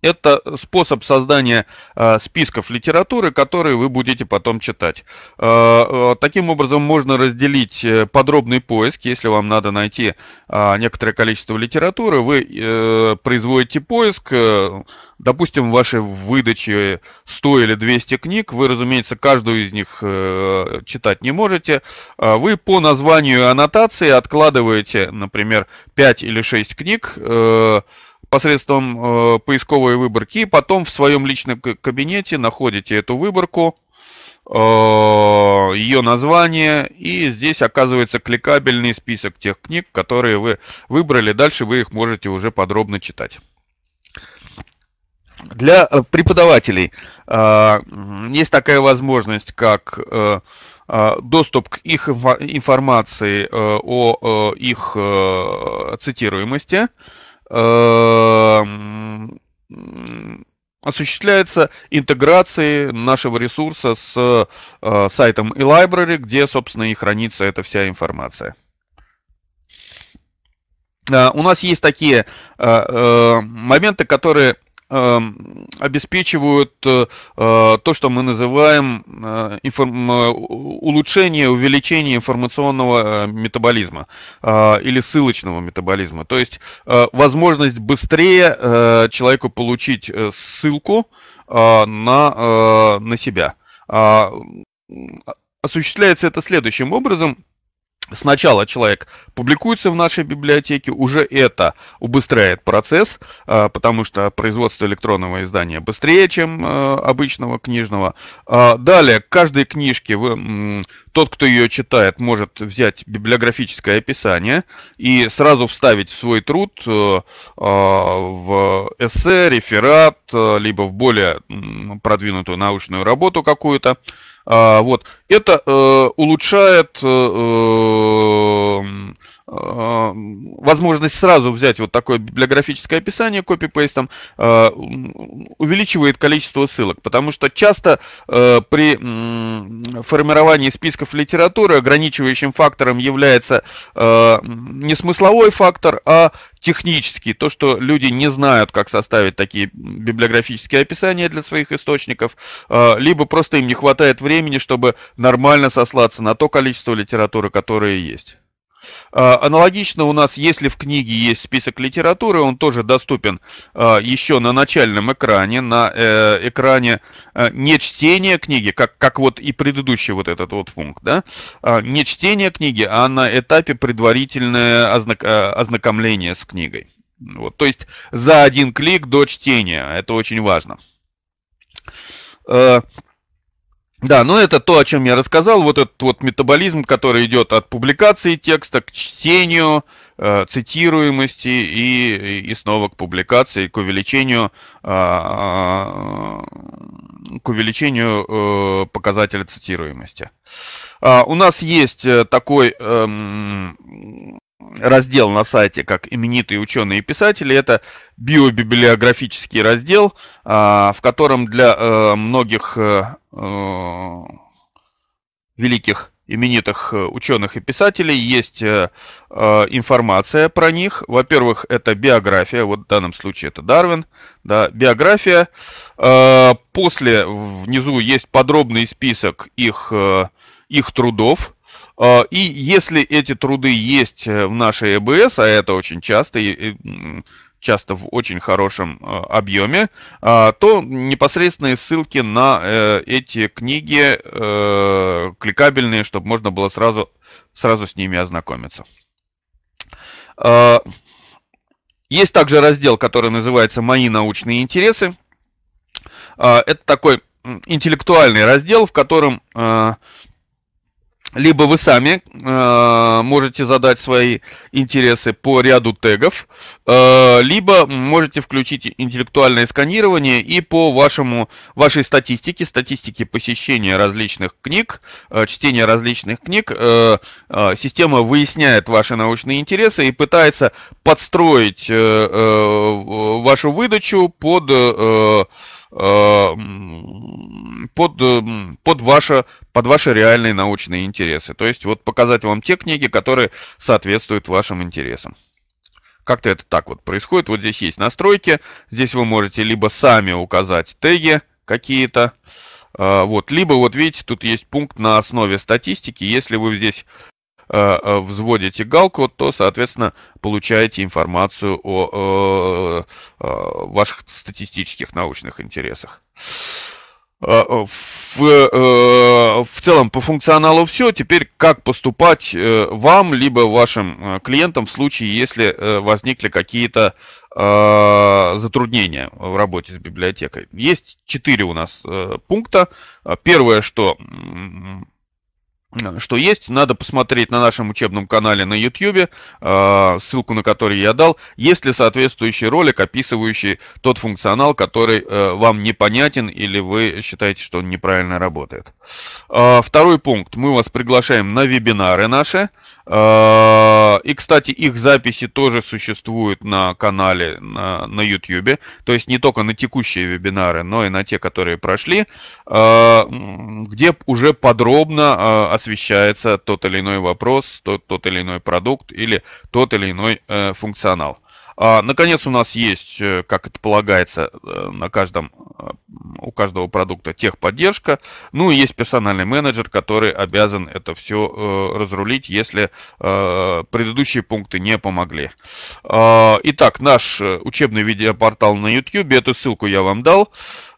это способ создания э, списков литературы, которые вы будете потом читать. Э, э, таким образом можно разделить э, подробный поиск. Если вам надо найти э, некоторое количество литературы, вы э, производите поиск. Э, допустим, в вашей выдаче 100 или 200 книг. Вы, разумеется, каждую из них э, читать не можете. Э, вы по названию аннотации откладываете, например, 5 или 6 книг. Э, посредством э, поисковой выборки, потом в своем личном кабинете находите эту выборку, э, ее название, и здесь оказывается кликабельный список тех книг, которые вы выбрали. Дальше вы их можете уже подробно читать. Для э, преподавателей э, есть такая возможность, как э, э доступ к их информации э, о э, их цитируемости – Эм, осуществляется интеграцией нашего ресурса с э, сайтом eLibrary, где, собственно, и хранится эта вся информация. Э, у нас есть такие э, э, моменты, которые Эм, обеспечивают э, э, то, что мы называем э, улучшение, увеличение информационного метаболизма или ссылочного метаболизма. То есть возможность быстрее человеку получить ссылку на, на себя. А, а, осуществляется это следующим образом – сначала человек публикуется в нашей библиотеке, уже это убыстряет процесс, а, потому что производство электронного издания быстрее, чем а, обычного книжного. А, далее, к каждой книжке вы, тот, кто ее читает, может взять библиографическое описание и сразу вставить в свой труд э, в эссе, реферат, э, либо в более продвинутую научную работу какую-то, а, вот. Это э, улучшает э, э, Эм, э, возможность сразу взять вот такое библиографическое описание копипейстом э, увеличивает количество ссылок, потому что часто э, при формировании списков литературы ограничивающим фактором является не смысловой фактор, а технический, то, что люди не знают, как составить такие библиографические описания для своих источников, либо просто им не хватает времени, чтобы нормально сослаться на то количество литературы, которое есть. А, аналогично у нас, если в книге есть список литературы, он тоже доступен а, еще на начальном экране, на э, экране э, не чтения книги, как, как вот и предыдущий вот этот вот пункт, да, а, не чтение книги, а на этапе предварительное э, ознакомление с книгой. Вот, то есть за один клик до чтения, это очень важно. Да, но это то, о чем я рассказал, вот этот вот метаболизм, который идет от публикации текста к чтению, э, цитируемости и, и снова к публикации, к увеличению, э, к увеличению э, показателя цитируемости. Э, у нас есть э, такой э, раздел на сайте, как именитые ученые и писатели, это биобиблиографический раздел, а, в котором для э, многих э, э, великих именитых ученых и писателей есть информация про них. Во-первых, это биография, вот в данном случае это Дарвин, да, биография. После внизу есть подробный список их, их трудов, а, и если эти труды есть э, в нашей ЭБС, а это очень часто, часто в очень хорошем а, объеме, а, то непосредственные ссылки на э, эти книги э, кликабельные, чтобы можно было сразу, сразу с ними ознакомиться. Есть также раздел, который называется «Мои научные интересы». Это такой интеллектуальный раздел, в котором либо вы сами э, можете задать свои интересы по ряду тегов, э, либо можете включить интеллектуальное сканирование и по вашему, вашей статистике, статистике посещения различных книг, э, чтения различных книг, э, э, система выясняет ваши научные интересы и пытается подстроить э, э, вашу выдачу под... Э, Э, под, э, под, ваше, под ваши реальные научные интересы. То есть вот показать вам те книги, которые соответствуют вашим интересам. Как-то это так вот происходит. Вот здесь есть настройки. Здесь вы можете либо сами указать теги какие-то. Э, вот, либо вот видите, тут есть пункт на основе статистики. Если вы здесь Э, э, взводите галку, то, соответственно, получаете информацию о э, ваших статистических научных интересах. В, в целом по функционалу все. Теперь как поступать вам, либо вашим клиентам в случае, если возникли какие-то затруднения в работе с библиотекой. Есть четыре у нас пункта. Первое, что Э, что есть, надо посмотреть на нашем учебном канале на YouTube, э, ссылку на который я дал, есть ли соответствующий ролик, описывающий тот функционал, который э, вам непонятен или вы считаете, что он неправильно работает. Второй пункт. Мы вас приглашаем на вебинары наши. А, и, кстати, их записи тоже существуют на канале на, на YouTube. То есть не только на текущие вебинары, но и на те, которые прошли, а, где уже подробно а, освещается тот или иной вопрос, тот, тот или иной продукт или тот или иной э, функционал. А, наконец, у нас есть, э, как это полагается, э, на каждом, э, у каждого продукта техподдержка. Ну и есть персональный менеджер, который обязан это все э, разрулить, если э, предыдущие пункты не помогли. Э, итак, наш учебный видеопортал на YouTube, эту ссылку я вам дал.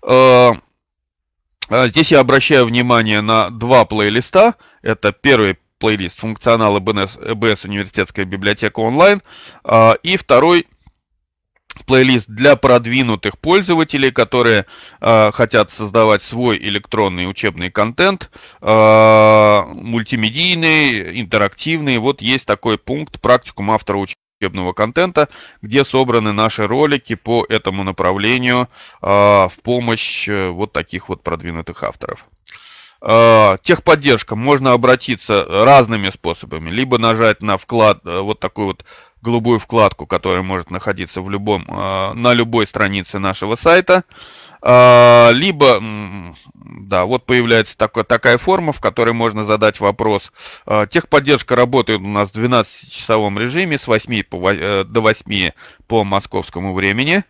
Э, Здесь я обращаю внимание на два плейлиста. Это первый плейлист «Функционал БНС, ЭБС Университетская библиотека онлайн». А, и второй плейлист для продвинутых пользователей, которые а, хотят создавать свой электронный учебный контент, а, мультимедийный, интерактивный. Вот есть такой пункт «Практикум автора учебного контента», где собраны наши ролики по этому направлению э, в помощь э, вот таких вот продвинутых авторов. Э, техподдержка можно обратиться разными способами, либо нажать на вклад, э, вот такую вот голубую вкладку, которая может находиться в любом, э, на любой странице нашего сайта, либо, да, вот появляется такая, такая форма, в которой можно задать вопрос. Техподдержка работает у нас в 12-часовом режиме с 8 по, до 8 по московскому времени.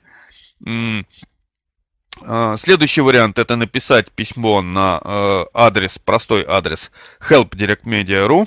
А, следующий вариант это написать письмо на э, адрес, простой адрес helpdirectmedia.ru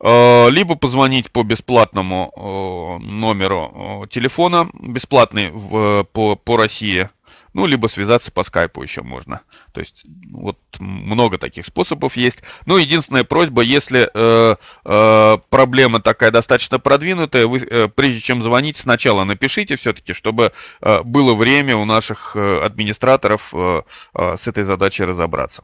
э, либо позвонить по бесплатному э, номеру телефона, бесплатный по, по России – ну, либо связаться по скайпу еще можно. То есть, вот много таких способов есть. Ну, единственная просьба, если э, э, проблема такая достаточно продвинутая, вы, э, прежде чем звонить, сначала напишите все-таки, чтобы э, было время у наших э, администраторов э, э, с этой задачей разобраться.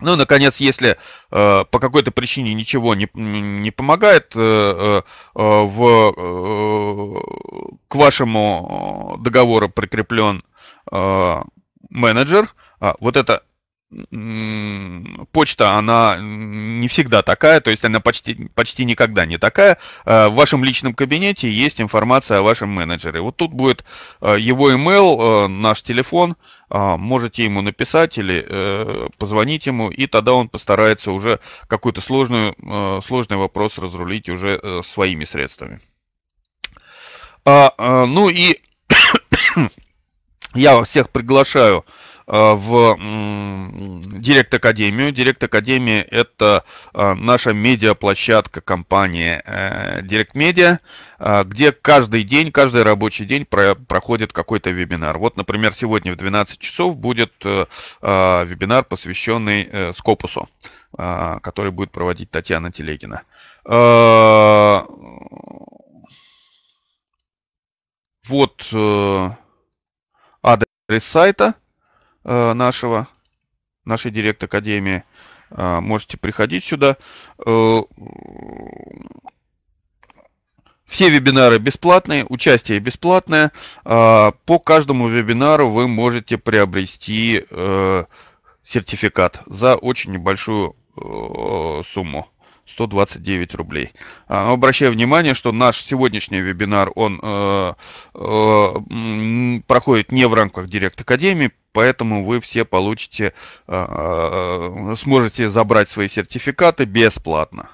Ну, наконец, если э, по какой-то причине ничего не, не помогает э, э, э в, э, к вашему договору прикреплен э, Э, менеджер, а, вот эта почта, она не всегда такая, то есть она почти, почти никогда не такая. Э, в вашем личном кабинете есть информация о вашем менеджере. Вот тут будет э, его email, наш телефон, можете ему написать или позвонить ему, и тогда он постарается уже какой-то сложный, сложный вопрос разрулить уже своими средствами. А, ну и я всех приглашаю э, в Директ Академию. Директ Академия – это э, наша медиаплощадка компании э, Директ Медиа, где каждый день, каждый рабочий день проходит какой-то вебинар. Вот, например, сегодня в 12 часов будет вебинар, посвященный Скопусу, который будет проводить Татьяна Телегина. Вот адрес сайта э, нашего, нашей Директ Академии. Э, можете приходить сюда. Э, все вебинары бесплатные, участие бесплатное. По каждому вебинару вы можете приобрести сертификат за очень небольшую сумму. 129 рублей. А, обращаю внимание, что наш сегодняшний вебинар, он э, э, проходит не в рамках Директ Академии, поэтому вы все получите, э, сможете забрать свои сертификаты бесплатно.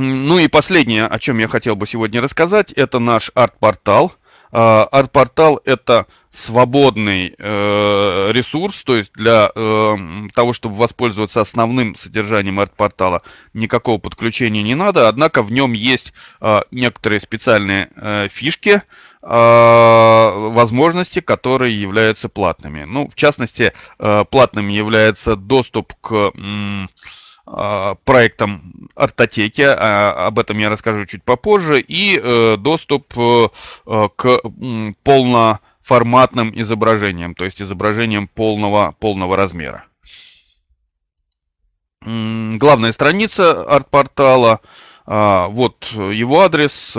Ну и последнее, о чем я хотел бы сегодня рассказать, это наш арт-портал – а, арт-портал – это свободный э, ресурс, то есть для э, того, чтобы воспользоваться основным содержанием арт-портала, никакого подключения не надо, однако в нем есть а, некоторые специальные э, фишки, а, возможности, которые являются платными. Ну, в частности, платным является доступ к а, проектом Артотеки, а, об этом я расскажу чуть попозже, и э, доступ э, э, к полноформатным изображениям, то есть изображениям полного, полного размера. Главная страница арт-портала, а, вот его адрес,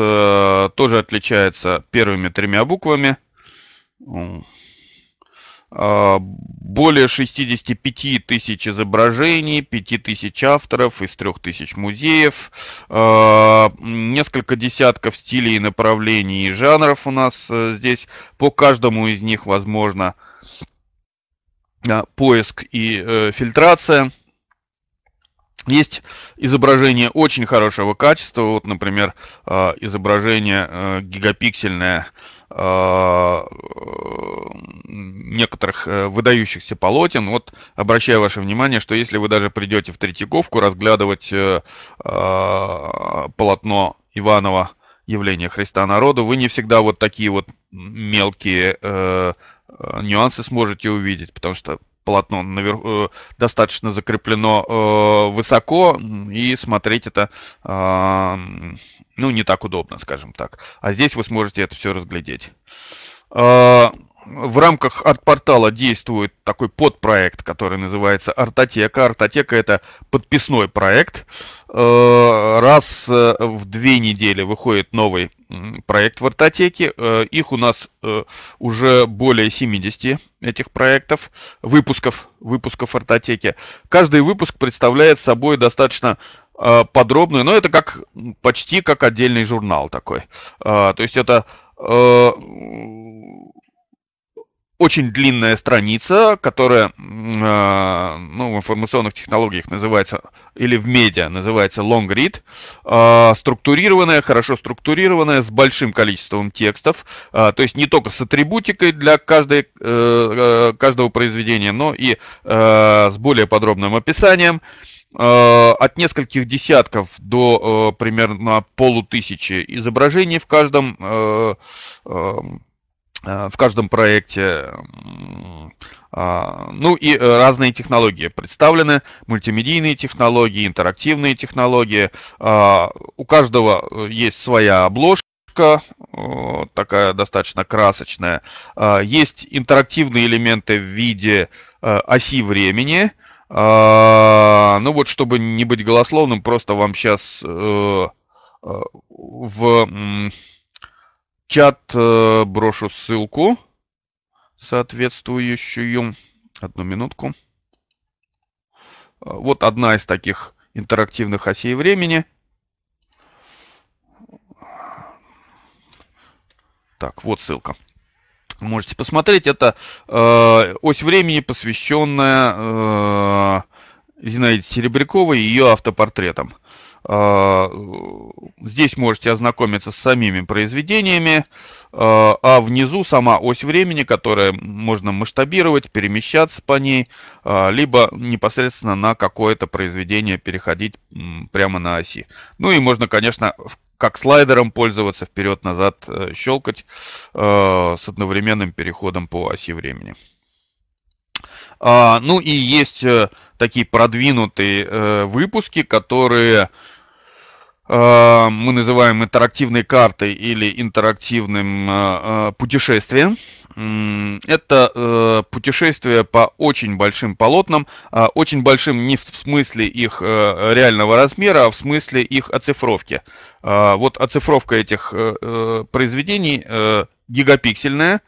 тоже отличается первыми тремя буквами. А, более 65 тысяч изображений, 5 тысяч авторов из 3 тысяч музеев, а, несколько десятков стилей, и направлений и жанров у нас э, здесь. По каждому из них возможно а, поиск и э, фильтрация. Есть изображение очень хорошего качества, вот, например, изображение э, гигапиксельное, Э, некоторых э, выдающихся полотен. Вот обращаю ваше внимание, что если вы даже придете в Третьяковку разглядывать э, полотно Иванова «Явление Христа народу», вы не всегда вот такие вот мелкие нюансы сможете увидеть, потому что полотно наверху, э, достаточно закреплено э, высоко, и смотреть это а, ну, не так удобно, скажем так. А здесь вы сможете это все разглядеть. А, в рамках арт портала действует такой подпроект, который называется Артотека. Артотека это подписной проект. Э, раз э, в две недели выходит новый проект в Артотеке. Э, их у нас уже более 70 этих проектов, выпусков, выпусков Артотеки. Каждый выпуск представляет собой достаточно подробную, но это как почти как отдельный журнал такой. То есть это очень длинная страница, которая э, ну, в информационных технологиях называется, или в медиа называется long read, э, структурированная, хорошо структурированная, с большим количеством текстов, э, то есть не только с атрибутикой для каждой, каждого произведения, но и с более подробным описанием от нескольких десятков до примерно полутысячи изображений в каждом Э, в каждом проекте. А, ну и э, разные технологии представлены, мультимедийные технологии, интерактивные технологии. А, у каждого э, есть своя обложка такая достаточно красочная. А, есть интерактивные элементы в виде оси времени. Ну вот, чтобы не быть голословным, просто вам сейчас в чат э, брошу ссылку соответствующую. Одну минутку. Э, вот одна из таких интерактивных осей времени. Так, вот ссылка. Можете посмотреть, это э, ось времени, посвященная э, Зинаиде Серебряковой и ее автопортретам. Э, а, здесь можете ознакомиться с самими произведениями, а, а внизу сама ось времени, которая можно масштабировать, перемещаться по ней, а, либо непосредственно на какое-то произведение переходить прямо на оси. Ну и можно, конечно, как слайдером пользоваться, вперед-назад э, щелкать э, с одновременным переходом по оси времени. А, ну и есть э, такие продвинутые э, выпуски, которые э, мы называем интерактивной картой или интерактивным э, э путешествием. Это э, путешествие по очень большим полотнам, э, очень большим не в смысле их э, реального размера, а в смысле их оцифровки. Э, вот оцифровка этих э, э произведений э, гигапиксельная,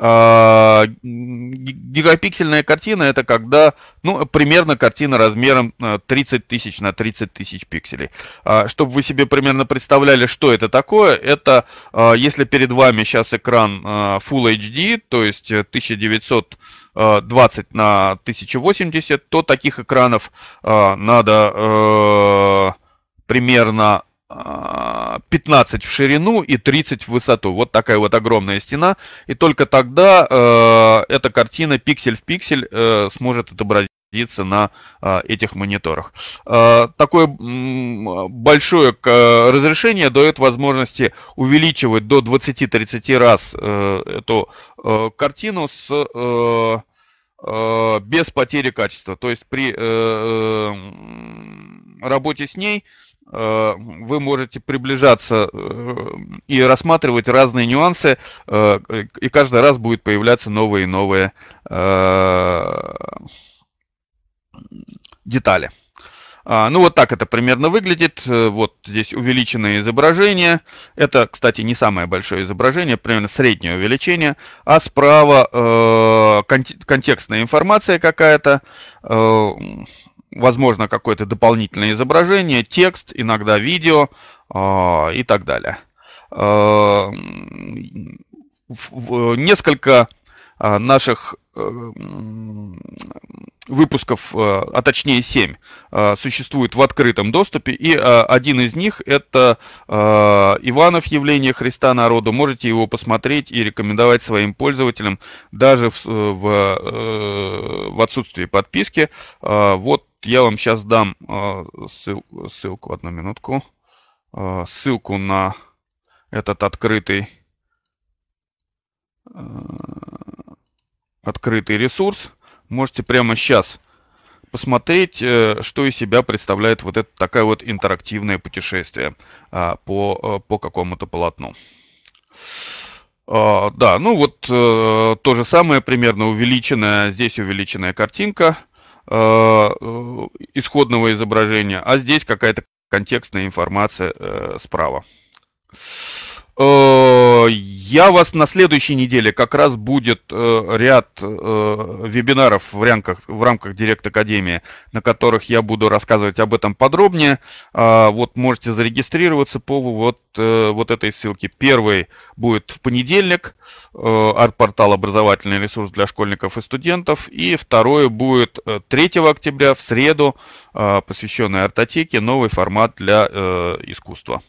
а, гигапиксельная картина это когда, ну, примерно картина размером 30 э, тысяч на 30 тысяч пикселей. А, Чтобы вы себе примерно представляли, что это такое, это а, если перед вами сейчас экран Full HD, то есть 1920 э, э, на 1080, то таких экранов надо примерно 15 в ширину и 30 в высоту. Вот такая вот огромная стена. И только тогда э, эта картина пиксель в пиксель э, сможет отобразиться на э, этих мониторах. Э, такое м, большое к, э, разрешение дает возможности увеличивать до 20-30 раз э, эту э, картину с... Э, э, без потери качества. То есть при э, работе с ней э, Э, вы можете приближаться э, и рассматривать разные нюансы, э, и каждый раз будет появляться новые и новые детали. А, ну вот так это примерно выглядит. Вот здесь увеличенное изображение. Это, кстати, не самое большое изображение, а примерно среднее увеличение. А справа контекстная информация какая-то возможно, какое-то дополнительное изображение, текст, иногда видео э, и так далее. Э, в, в, несколько а, наших э, выпусков, э, а точнее 7, э, существует в открытом доступе. И один из них это Иванов «Явление Христа народу». Можете его посмотреть и рекомендовать своим пользователям даже в, в, в отсутствии подписки. Вот я вам сейчас дам а, ссылку, ссылку одну минутку, а, ссылку на этот открытый а, открытый ресурс. Можете прямо сейчас посмотреть, э, что из себя представляет вот это такая вот интерактивное путешествие по, э, по какому-то полотну. Да, ну вот э, то же самое, примерно увеличенная, здесь увеличенная картинка, Э, исходного изображения, а здесь какая-то контекстная информация э, справа. Э, я вас на следующей неделе как раз будет э, ряд э, вебинаров в рамках, в рамках Директ Академии, на которых я буду рассказывать об этом подробнее. А, вот можете зарегистрироваться по вот, вот этой ссылке. Первый будет в понедельник Арт-портал «Образовательный ресурс для школьников и студентов». И второе будет 3 октября в среду, посвященное артотеке, новый формат для искусства.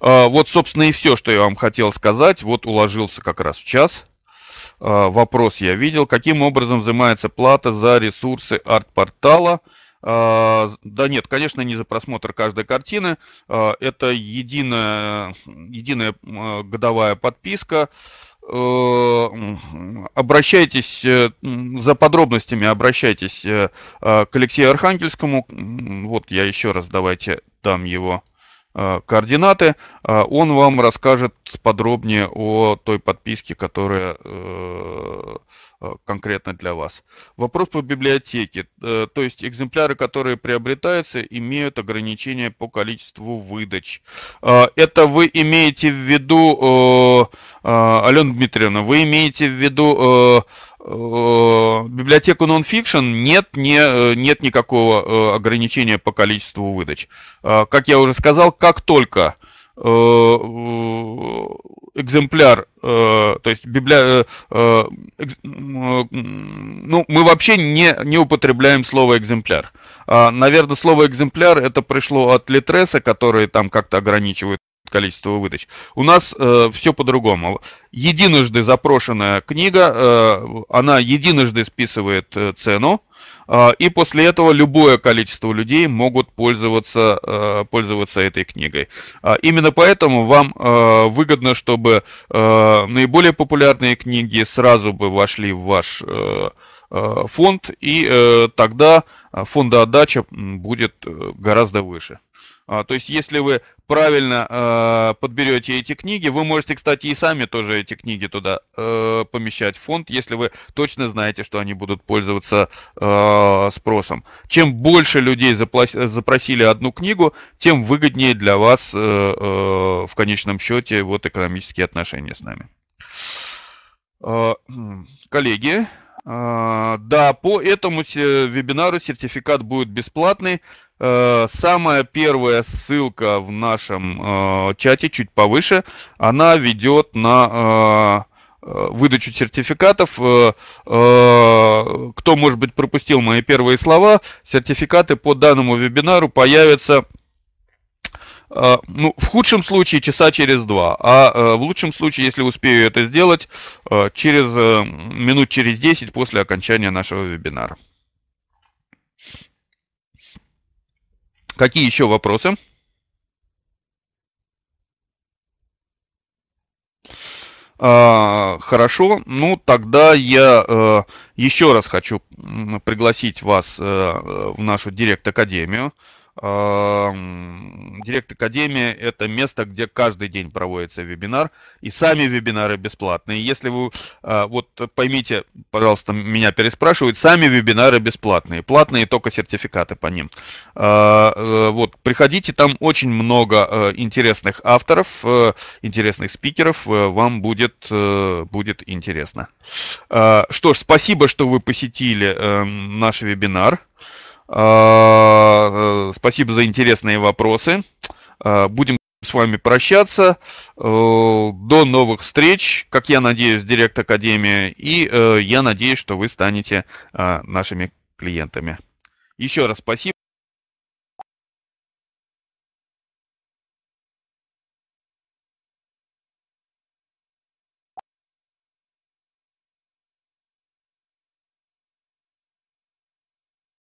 А, вот, собственно, и все, что я вам хотел сказать. Вот уложился как раз в час. А, вопрос я видел. Каким образом взимается плата за ресурсы арт-портала? А, да нет, конечно, не за просмотр каждой картины. Это единая, единая годовая подписка обращайтесь э, за подробностями, обращайтесь э, к Алексею Архангельскому. Вот я еще раз давайте дам его Э, координаты, э, он вам расскажет подробнее о той подписке, которая э, конкретно для вас. Вопрос по библиотеке. То есть экземпляры, которые приобретаются, имеют ограничения по количеству выдач. Это вы имеете в виду, Алена Дмитриевна, вы имеете в виду Э, библиотеку нонфикшн нет, не, э, нет никакого э, ограничения по количеству выдач. А, как я уже сказал, как только экземпляр, то есть библия, ну, мы вообще не, не употребляем слово экземпляр. А, наверное, слово экземпляр это пришло от Литреса, которые там как-то ограничивают количество выдач. У нас э, все по-другому. Единожды запрошенная книга, э, она единожды списывает э, цену, э, и после этого любое количество людей могут пользоваться, э, пользоваться этой книгой. Э, именно поэтому вам э, выгодно, чтобы э, наиболее популярные книги сразу бы вошли в ваш... Э, э фонд, и э, тогда фонда отдача будет э, гораздо выше. А, то есть, если вы правильно э, подберете эти книги, вы можете, кстати, и сами тоже эти книги туда э, помещать в фонд, если вы точно знаете, что они будут пользоваться э, спросом. Чем больше людей запросили одну книгу, тем выгоднее для вас в конечном счете вот экономические отношения с нами. Коллеги, да, по этому вебинару сертификат будет бесплатный. Э, самая первая ссылка в нашем э, чате, чуть повыше, она ведет на э, выдачу сертификатов. Кто, может быть, пропустил мои первые слова, сертификаты по данному вебинару появятся ну, в худшем случае часа через два, а в лучшем случае, если успею это сделать, через минут через 10 после окончания нашего вебинара. Какие еще вопросы? А, хорошо, ну тогда я э, еще раз хочу пригласить вас э, в нашу Директ Академию. Эм, Директ Академия – это место, где каждый день проводится вебинар, и сами вебинары бесплатные. Если вы, э, вот поймите, пожалуйста, меня переспрашивают, сами вебинары бесплатные, платные только сертификаты по ним. Э, э, вот, приходите, там очень много интересных авторов, интересных спикеров, вам будет, будет интересно. Что ж, спасибо, что вы посетили эм, наш вебинар. А, э, спасибо за интересные вопросы. А, будем с вами прощаться. Э, до новых встреч, как я надеюсь, Директ Академия. И э, я надеюсь, что вы станете а, нашими клиентами. Еще раз спасибо.